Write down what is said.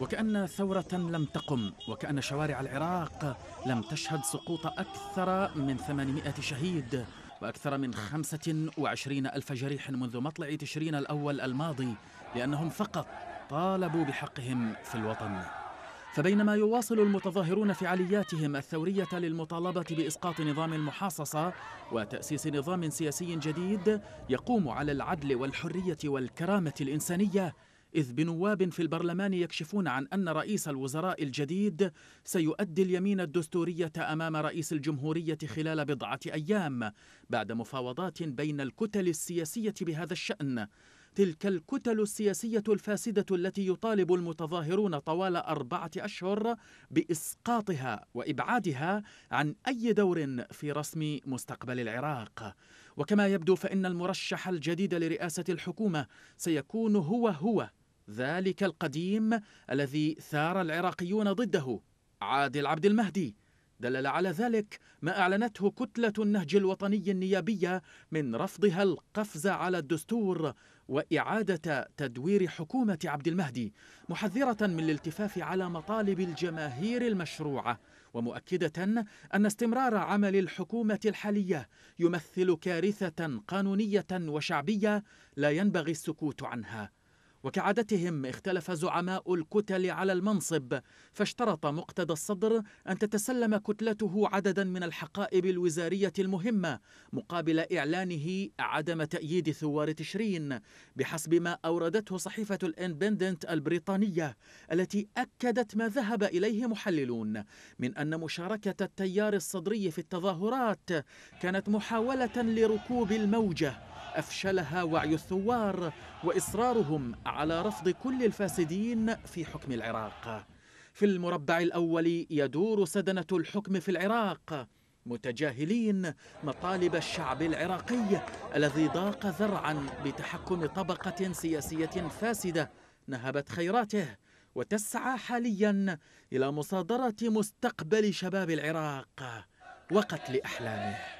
وكأن ثورة لم تقم وكأن شوارع العراق لم تشهد سقوط أكثر من 800 شهيد وأكثر من 25 ألف جريح منذ مطلع تشرين الأول الماضي لأنهم فقط طالبوا بحقهم في الوطن فبينما يواصل المتظاهرون فعالياتهم الثورية للمطالبة بإسقاط نظام المحاصصة وتأسيس نظام سياسي جديد يقوم على العدل والحرية والكرامة الإنسانية إذ بنواب في البرلمان يكشفون عن أن رئيس الوزراء الجديد سيؤدي اليمين الدستورية أمام رئيس الجمهورية خلال بضعة أيام بعد مفاوضات بين الكتل السياسية بهذا الشأن تلك الكتل السياسية الفاسدة التي يطالب المتظاهرون طوال أربعة أشهر بإسقاطها وإبعادها عن أي دور في رسم مستقبل العراق وكما يبدو فإن المرشح الجديد لرئاسة الحكومة سيكون هو هو ذلك القديم الذي ثار العراقيون ضده عادل عبد المهدي دلل على ذلك ما أعلنته كتلة النهج الوطني النيابية من رفضها القفز على الدستور وإعادة تدوير حكومة عبد المهدي محذرة من الالتفاف على مطالب الجماهير المشروعة ومؤكدة أن استمرار عمل الحكومة الحالية يمثل كارثة قانونية وشعبية لا ينبغي السكوت عنها وكعادتهم اختلف زعماء الكتل على المنصب فاشترط مقتدى الصدر أن تتسلم كتلته عددا من الحقائب الوزارية المهمة مقابل إعلانه عدم تأييد ثوار تشرين بحسب ما أوردته صحيفة الإندبندنت البريطانية التي أكدت ما ذهب إليه محللون من أن مشاركة التيار الصدري في التظاهرات كانت محاولة لركوب الموجة أفشلها وعي الثوار وإصرارهم على رفض كل الفاسدين في حكم العراق في المربع الأول يدور سدنة الحكم في العراق متجاهلين مطالب الشعب العراقي الذي ضاق ذرعا بتحكم طبقة سياسية فاسدة نهبت خيراته وتسعى حاليا إلى مصادرة مستقبل شباب العراق وقتل أحلامه